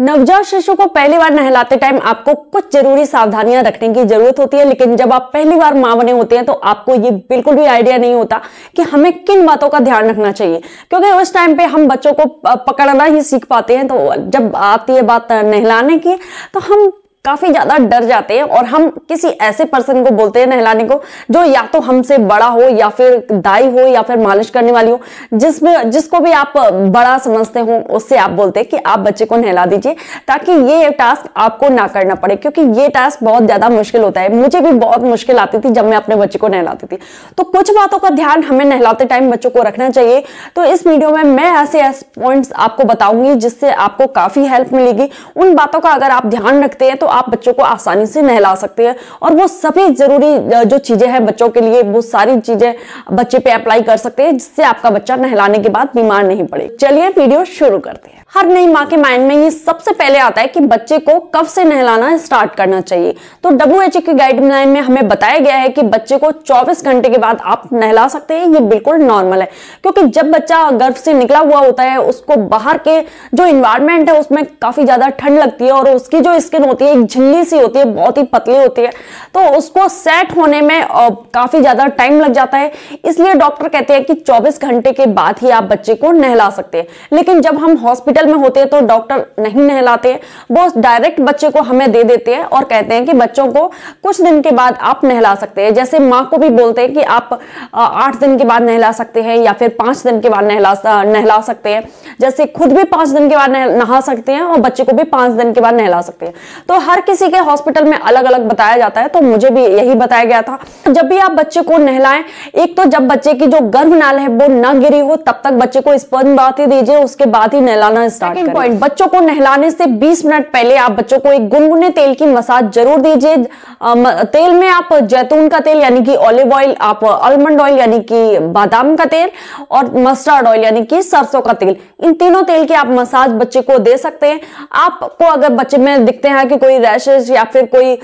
नवजात शिशु को पहली बार नहलाते टाइम आपको कुछ जरूरी सावधानियां रखने की जरूरत होती है लेकिन जब आप पहली बार मां बने होते हैं तो आपको ये बिल्कुल भी आइडिया नहीं होता कि हमें किन बातों का ध्यान रखना चाहिए क्योंकि उस टाइम पे हम बच्चों को पकड़ना ही सीख पाते हैं तो जब आती है बात नहलाने की तो हम काफ़ी ज़्यादा डर जाते हैं और हम किसी ऐसे पर्सन को बोलते हैं नहलाने को जो या तो हमसे बड़ा हो या फिर दाई हो या फिर मालिश करने वाली हो जिसमें जिसको भी आप बड़ा समझते हो उससे आप बोलते हैं कि आप बच्चे को नहला दीजिए ताकि ये टास्क आपको ना करना पड़े क्योंकि ये टास्क बहुत ज़्यादा मुश्किल होता है मुझे भी बहुत मुश्किल आती थी जब मैं अपने बच्चे को नहलाती थी तो कुछ बातों का ध्यान हमें नहलाते टाइम बच्चों को रखना चाहिए तो इस वीडियो में मैं ऐसे ऐसे पॉइंट्स आपको बताऊंगी जिससे आपको काफ़ी हेल्प मिलेगी उन बातों का अगर आप ध्यान रखते हैं तो आप बच्चों को आसानी से नहला सकते हैं और वो सभी ज़रूरी जो चीज़ें हैं बच्चों के लिए वो सारी चीज़ें बच्चे पे अप्लाई कर सकते हैं जिससे आपका बच्चा नहलाने के बाद बीमार नहीं पड़े चलिए वीडियो शुरू करते हैं हर नई माँ के माइंड में ये सबसे पहले आता है कि बच्चे को कब से नहलाना स्टार्ट करना चाहिए तो डब्ल्यू एच e की गाइडलाइन में हमें बताया गया है कि बच्चे को 24 घंटे के बाद आप नहला सकते हैं ये बिल्कुल नॉर्मल है क्योंकि जब बच्चा गर्भ से निकला हुआ होता है उसको बाहर के जो इन्वायरमेंट है उसमें काफ़ी ज़्यादा ठंड लगती है और उसकी जो स्किन होती है एक झिल्ली सी होती है बहुत ही पतली होती है तो उसको सेट होने में काफ़ी ज़्यादा टाइम लग जाता है इसलिए डॉक्टर कहते हैं कि चौबीस घंटे के बाद ही आप बच्चे को नहला सकते हैं लेकिन जब हम हॉस्पिटल हॉस्पिटल में होते हैं तो डॉक्टर नहीं नहलाते हैं वो डायरेक्ट बच्चे को हमें दे देते हैं और कहते हैं कि बच्चों को कुछ दिन के बाद आप नहला सकते हैं जैसे माँ को भी बोलते हैं कि आप आठ दिन के बाद नहला सकते हैं या फिर पाँच दिन के बाद नहला नहला सकते हैं जैसे खुद भी पाँच दिन के बाद नहा सकते हैं और बच्चे को भी पाँच दिन के बाद नहला सकते हैं तो हर किसी के हॉस्पिटल में अलग अलग बताया जाता है तो मुझे भी यही बताया गया था जब भी आप बच्चे को नहलाएं एक तो जब बच्चे की जो गर्भ नाल है वो ना गिरी हो तब तक बच्चे को स्पर्म बात ही दीजिए उसके बाद ही नहलाना स्टार्ट करें पॉइंट बच्चों को नहलाने से 20 मिनट पहले आप बच्चों को एक गुनगुने तेल की मसाज जरूर दीजिए तेल में आप जैतून का तेल यानी कि ऑलिव ऑयल आप आलमंड ऑयल यानी कि बादाम का तेल और मस्टर्ड ऑयल यानी कि सरसों का तेल इन तीनों तेल के आप मसाज बच्चे को दे सकते हैं आपको अगर बच्चे में दिखते हैं कि कोई रैशेज या फिर कोई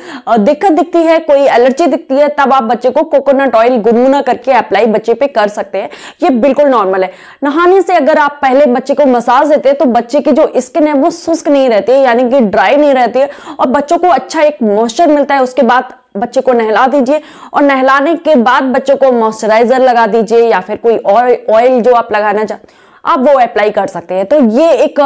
दिक्कत दिखती है कोई एलर्जी दिखती है तब आप बच्चे को कोकोनट ऑयल गुनगुना करके अप्लाई बच्चे पे कर सकते हैं ये बिल्कुल नॉर्मल है नहाने से अगर आप पहले बच्चे को मसाज देते हैं तो बच्चे की जो स्किन है वो शुष्क नहीं रहती है यानी कि ड्राई नहीं रहती है और बच्चों को अच्छा एक मॉइस्चर मिलता है उसके बाद बच्चे को नहला दीजिए और नहलाने के बाद बच्चों को मॉइस्चराइजर लगा दीजिए या फिर कोई ऑयल जो आप लगाना चाहते आप वो अप्लाई कर सकते हैं तो ये एक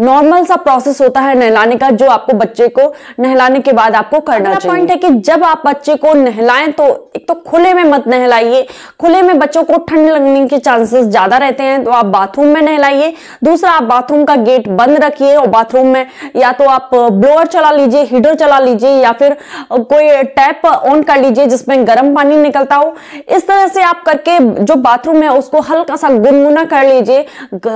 नॉर्मल सा प्रोसेस होता है नहलाने का जो आपको बच्चे को नहलाने के बाद आपको करना चाहिए पॉइंट है कि जब आप बच्चे को नहलाएं तो एक तो खुले में मत नहलाइए खुले में बच्चों को ठंड लगने के चांसेस ज्यादा रहते हैं तो आप बाथरूम में नहलाइए दूसरा आप बाथरूम का गेट बंद रखिए और बाथरूम में या तो आप ब्लोअर चला लीजिए हीटर चला लीजिए या फिर कोई टैप ऑन कर लीजिए जिसमें गर्म पानी निकलता हो इस तरह से आप करके जो बाथरूम है उसको हल्का सा गुनगुना कर लीजिए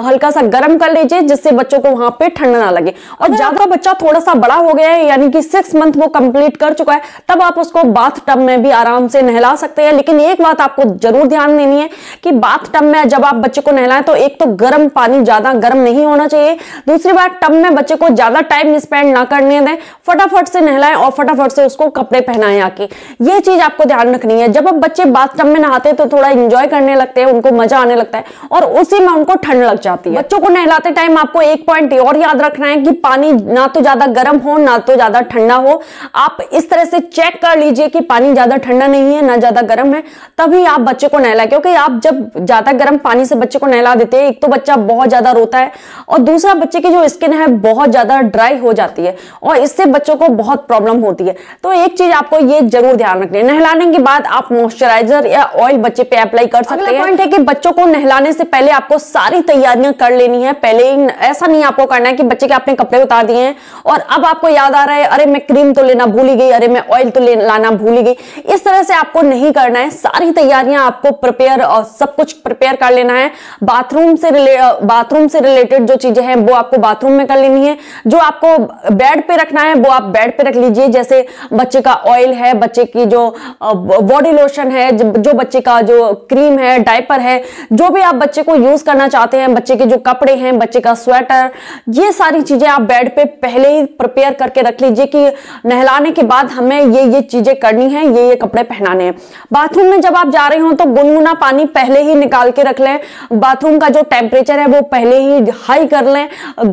हल्का सा गर्म कर लीजिए जिससे बच्चों को वहां पे ठंड ना लगे और ज्यादा बच्चा थोड़ा सा बड़ा हो गया है यानी कि सिक्स मंथ वो कंप्लीट कर चुका है तब आप उसको बाथ टब में भी आराम से नहला सकते हैं लेकिन एक बात आपको जरूर ध्यान देनी है कि बाथ टब में जब आप बच्चे को नहलाएं तो एक तो गर्म पानी ज्यादा गर्म नहीं होना चाहिए दूसरी बात टब में बच्चे को ज्यादा टाइम स्पेंड ना करने दें फटाफट से नहलाएं और फटाफट से उसको कपड़े पहनाएं आके ये चीज आपको ध्यान रखनी है जब आप बच्चे बाथ टब में नहाते हैं तो थोड़ा इंजॉय करने लगते हैं उनको मजा आने लगता है और उसी में उनको ठंड ठंड लग जाती है बच्चों को नहलाते टाइम आपको एक पॉइंट और याद रखना है कि पानी ना तो ज्यादा गर्म हो ना तो ज्यादा ठंडा हो आप इस तरह से चेक कर लीजिए कि पानी ज्यादा ठंडा नहीं है ना ज्यादा गर्म है तभी आप बच्चे को नहला क्योंकि आप जब ज्यादा गर्म पानी से बच्चे को नहला देते हैं एक तो बच्चा बहुत ज्यादा रोता है और दूसरा बच्चे की जो स्किन है बहुत ज्यादा ड्राई हो जाती है और इससे बच्चों को बहुत प्रॉब्लम होती है तो एक चीज आपको ये जरूर ध्यान रखनी है नहलाने के बाद आप मॉइस्चराइजर या ऑयल बच्चे पे अप्लाई कर सकते हैं पॉइंट है कि बच्चों को नहलाने से पहले आपको सारी तैयारियां कर लेनी है पहले ही ऐसा नहीं आपको करना है कि बच्चे के आपने कपड़े उतार दिए हैं और अब आपको याद आ रहा है अरे मैं क्रीम तो लेना भूली गई अरे मैं ऑयल तो लाना भूली गई इस तरह से आपको नहीं करना है सारी तैयारियां आपको प्रिपेयर और सब कुछ प्रिपेयर कर लेना है बाथरूम से बाथरूम से रिलेटेड जो चीजें हैं वो आपको बाथरूम में कर लेनी है जो आपको बेड पे रखना है वो आप बेड पे रख लीजिए जैसे बच्चे का ऑयल है बच्चे की जो बॉडी लोशन है जो बच्चे का जो क्रीम है डायपर है जो भी आप बच्चे को यूज करना चाहते आते हैं बच्चे के जो कपड़े हैं बच्चे का स्वेटर ये सारी चीज़ें आप बेड पे पहले ही प्रिपेयर करके रख लीजिए कि नहलाने के बाद हमें ये ये चीज़ें करनी है ये ये कपड़े पहनाने हैं बाथरूम में जब आप जा रहे हो तो गुनगुना पानी पहले ही निकाल के रख लें बाथरूम का जो टेम्परेचर है वो पहले ही हाई कर लें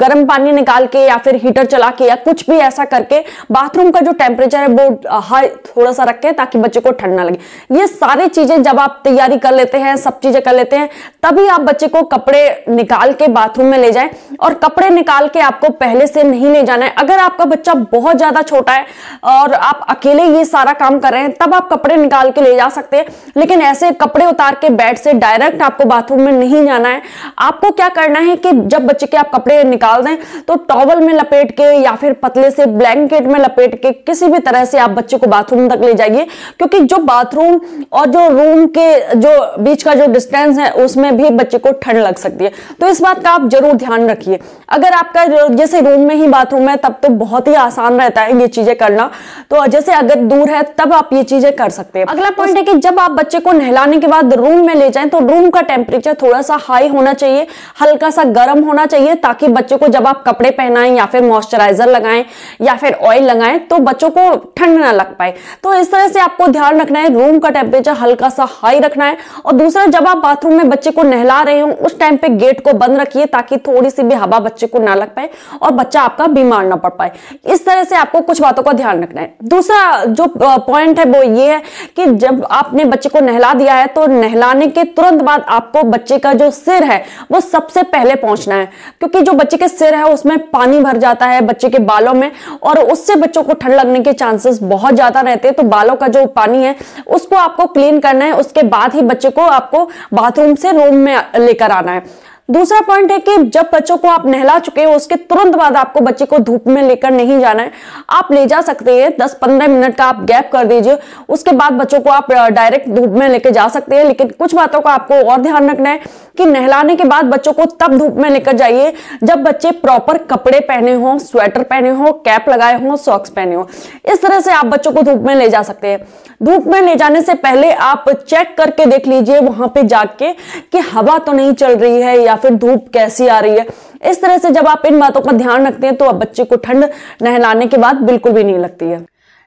गर्म पानी निकाल के या फिर हीटर चला के या कुछ भी ऐसा करके बाथरूम का जो टेम्परेचर है वो हाई थोड़ा सा रखें ताकि बच्चे को ठंड ना लगे ये सारी चीज़ें जब आप तैयारी कर लेते हैं सब चीज़ें कर लेते हैं तभी आप बच्चे को कपड़े निकाल के बाथरूम में ले जाएं और कपड़े निकाल के आपको पहले से नहीं ले जाना है अगर आपका बच्चा बहुत ज़्यादा छोटा है और आप अकेले ये सारा काम कर रहे हैं तब आप कपड़े निकाल के ले जा सकते हैं लेकिन ऐसे कपड़े उतार के बेड से डायरेक्ट आपको बाथरूम में नहीं जाना है आपको क्या करना है कि जब बच्चे के आप कपड़े निकाल दें तो टॉवल में लपेट के या फिर पतले से ब्लैंकेट में लपेट के किसी भी तरह से आप बच्चे को बाथरूम तक ले जाइए क्योंकि जो बाथरूम और जो रूम के जो बीच का जो डिस्टेंस है उसमें भी बच्चे को ठंड लग सकती होती है तो इस बात का आप जरूर ध्यान रखिए अगर आपका जैसे रूम में ही बाथरूम है तब तो बहुत ही आसान रहता है ये चीजें करना तो जैसे अगर दूर है तब आप ये चीजें कर सकते हैं अगला पॉइंट है कि जब आप बच्चे को नहलाने के बाद रूम में ले जाए तो रूम का टेम्परेचर थोड़ा सा हाई होना चाहिए हल्का सा गर्म होना चाहिए ताकि बच्चे को जब आप कपड़े पहनाएं या फिर मॉइस्चराइजर लगाएं या फिर ऑयल लगाएं तो बच्चों को ठंड ना लग पाए तो इस तरह से आपको ध्यान रखना है रूम का टेम्परेचर हल्का सा हाई रखना है और दूसरा जब आप बाथरूम में बच्चे को नहला रहे हो उस टाइम पे गेट को बंद रखिए ताकि थोड़ी सी भी हवा बच्चे को ना लग पाए और बच्चा आपका बीमार ना पड़ पाए इस तरह से आपको कुछ बातों का ध्यान रखना है दूसरा जो पॉइंट है वो ये है कि जब आपने बच्चे को नहला दिया है तो नहलाने के तुरंत बाद आपको बच्चे का जो सिर है वो सबसे पहले पहुंचना है क्योंकि जो बच्चे के सिर है उसमें पानी भर जाता है बच्चे के बालों में और उससे बच्चों को ठंड लगने के चांसेस बहुत ज्यादा रहते हैं तो बालों का जो पानी है उसको आपको क्लीन करना है उसके बाद ही बच्चे को आपको बाथरूम से रूम में लेकर आना है दूसरा पॉइंट है कि जब बच्चों को आप नहला चुके हो उसके तुरंत बाद आपको बच्चे को धूप में लेकर नहीं जाना है आप ले जा सकते हैं दस पंद्रह मिनट का आप गैप कर दीजिए उसके बाद बच्चों को आप डायरेक्ट धूप में लेकर जा सकते हैं लेकिन कुछ बातों का आपको और ध्यान रखना है कि नहलाने के बाद बच्चों को तब धूप में लेकर जाइए जब बच्चे प्रॉपर कपड़े पहने हों स्वेटर पहने हों कैप लगाए हों सॉक्स पहने हों इस तरह से आप बच्चों को धूप में ले जा सकते हैं धूप में ले जाने से पहले आप चेक करके देख लीजिए वहां पर जाके कि हवा तो नहीं चल रही है या या फिर धूप कैसी आ रही है इस तरह से जब आप इन बातों का ध्यान रखते हैं तो आप बच्चे को ठंड नहलाने के बाद बिल्कुल भी नहीं लगती है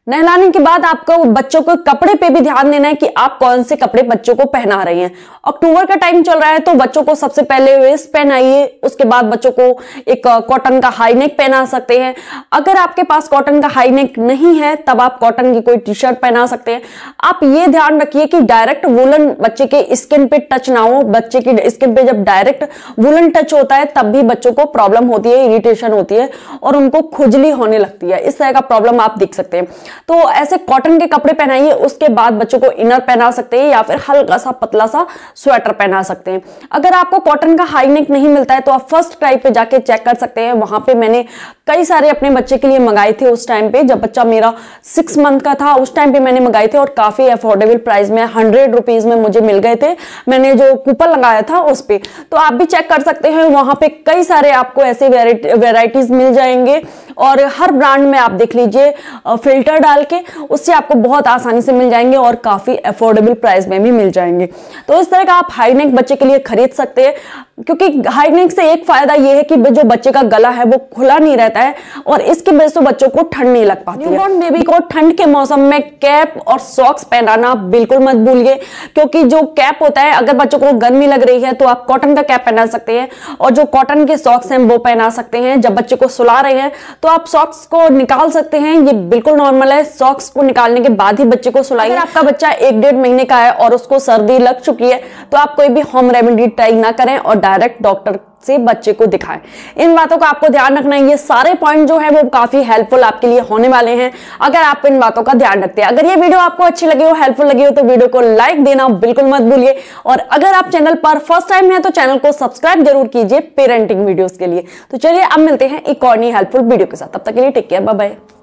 नहलाने के बाद आपको बच्चों को कपड़े पे भी ध्यान देना है कि आप कौन से कपड़े बच्चों को पहना रहे हैं अक्टूबर का टाइम चल रहा है तो बच्चों को सबसे पहले वेस्ट पहनाइए उसके बाद बच्चों को एक कॉटन का हाई नेक पहना सकते हैं अगर आपके पास कॉटन का हाई नेक नहीं है तब आप कॉटन की कोई टी शर्ट पहना सकते हैं आप ये ध्यान रखिए कि डायरेक्ट वुलन बच्चे के स्किन पे टच ना हो बच्चे की स्किन पे जब डायरेक्ट वुलन टच होता है तब भी बच्चों को प्रॉब्लम होती है इरिटेशन होती है और उनको खुजली होने लगती है इस तरह का प्रॉब्लम आप देख सकते हैं तो ऐसे कॉटन के कपड़े पहनाइए उसके बाद बच्चों को इनर पहना सकते हैं या फिर हल्का सा पतला सा स्वेटर पहना सकते हैं अगर आपको कॉटन का हाई नेक नहीं मिलता है तो आप फर्स्ट ट्राई पे जाके चेक कर सकते हैं वहां पे मैंने कई सारे अपने बच्चे के लिए मंगाए थे उस टाइम पे जब बच्चा मेरा सिक्स मंथ का था उस टाइम पे मैंने मंगाए थे और काफी अफोर्डेबल प्राइस में हंड्रेड रुपीज में मुझे मिल गए थे मैंने जो कूपन लगाया था उस पर तो आप भी चेक कर सकते हैं वहां पे कई सारे आपको ऐसे वेराइटीज मिल जाएंगे और हर ब्रांड में आप देख लीजिए फिल्टर्ड डाल के उससे आपको बहुत आसानी से मिल जाएंगे और काफ़ी अफोर्डेबल प्राइस में भी मिल जाएंगे तो इस तरह का आप हाई नेक बच्चे के लिए खरीद सकते हैं क्योंकि हाई नेक से एक फ़ायदा यह है कि जो बच्चे का गला है वो खुला नहीं रहता है और इसकी वजह से बच्चों को ठंड नहीं लग पाती न्यूबॉर्न बेबी को ठंड के मौसम में कैप और सॉक्स पहनाना बिल्कुल मत भूलिए क्योंकि जो कैप होता है अगर बच्चों को गर्मी लग रही है तो आप कॉटन का कैप पहना सकते हैं और जो कॉटन के सॉक्स हैं वो पहना सकते हैं जब बच्चे को सुला रहे हैं तो आप सॉक्स को निकाल सकते हैं ये बिल्कुल नॉर्मल वाला है सॉक्स को निकालने के बाद ही बच्चे को सुलाई आपका बच्चा एक डेढ़ महीने का है और उसको सर्दी लग चुकी है तो आप कोई भी होम रेमेडी ट्राई ना करें और डायरेक्ट डॉक्टर से बच्चे को दिखाएं इन बातों का आपको ध्यान रखना है ये सारे पॉइंट जो है वो काफी हेल्पफुल आपके लिए होने वाले हैं अगर आप इन बातों का ध्यान रखते हैं अगर ये वीडियो आपको अच्छी लगी हो हेल्पफुल लगी हो तो वीडियो को लाइक देना बिल्कुल मत भूलिए और अगर आप चैनल पर फर्स्ट टाइम है तो चैनल को सब्सक्राइब जरूर कीजिए पेरेंटिंग वीडियोज के लिए तो चलिए अब मिलते हैं इकॉर्नी हेल्पफुल वीडियो के साथ तब तक के लिए टेक केयर बाय